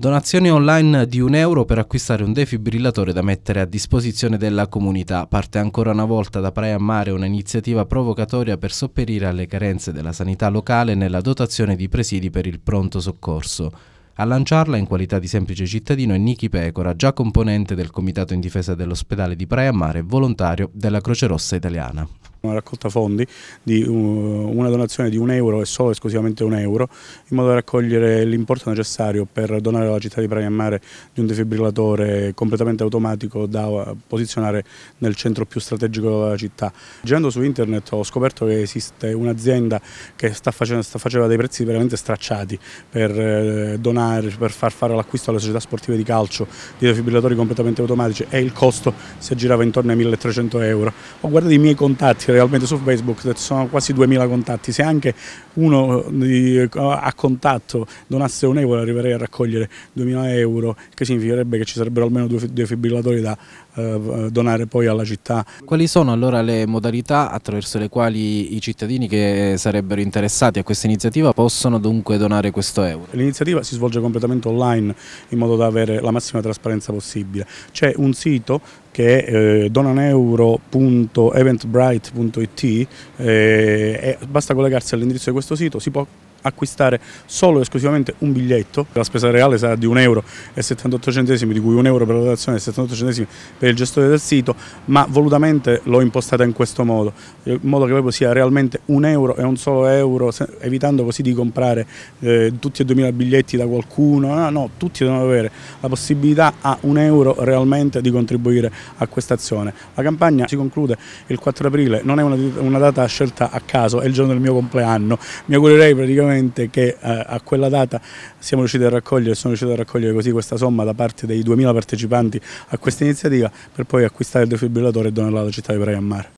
Donazione online di un euro per acquistare un defibrillatore da mettere a disposizione della comunità. Parte ancora una volta da Praia a Mare un'iniziativa provocatoria per sopperire alle carenze della sanità locale nella dotazione di presidi per il pronto soccorso. A lanciarla in qualità di semplice cittadino è Niki Pecora, già componente del Comitato in difesa dell'ospedale di Praia Mare e volontario della Croce Rossa Italiana una raccolta fondi di uh, una donazione di un euro e solo esclusivamente un euro in modo da raccogliere l'importo necessario per donare alla città di Praia Mare di un defibrillatore completamente automatico da uh, posizionare nel centro più strategico della città. Girando su internet ho scoperto che esiste un'azienda che sta facendo, sta facendo, dei prezzi veramente stracciati per eh, donare, per far fare l'acquisto alle società sportive di calcio di defibrillatori completamente automatici e il costo si aggirava intorno ai 1300 euro. Ho oh, guardato i miei contatti conosci realmente su Facebook, ci sono quasi 2000 contatti, se anche uno eh, eh, a contatto donasse un euro arriverei a raccogliere 2000 euro, che significherebbe che ci sarebbero almeno due defibrillatori da eh, donare poi alla città. Quali sono allora le modalità attraverso le quali i cittadini che sarebbero interessati a questa iniziativa possono dunque donare questo euro? L'iniziativa si svolge completamente online in modo da avere la massima trasparenza possibile. C'è un sito che è eh, donaneuro.eventbrite.it, eh, basta collegarsi all'indirizzo di questo sito, si può acquistare solo e esclusivamente un biglietto, la spesa reale sarà di 1,78 euro, di cui 1 euro per la dotazione e 78 centesimi per il gestore del sito, ma volutamente l'ho impostata in questo modo, eh, in modo che proprio sia realmente un euro e un solo euro, evitando così di comprare eh, tutti e 2000 biglietti da qualcuno, no, ah, no, tutti devono avere la possibilità a un euro realmente di contribuire a questa azione. La campagna si conclude il 4 aprile, non è una, una data scelta a caso, è il giorno del mio compleanno, mi augurerei praticamente assolutamente che eh, a quella data siamo riusciti a raccogliere, sono riusciti a raccogliere così questa somma da parte dei 2000 partecipanti a questa iniziativa per poi acquistare il defibrillatore e donarlo alla città di Praia a Mare.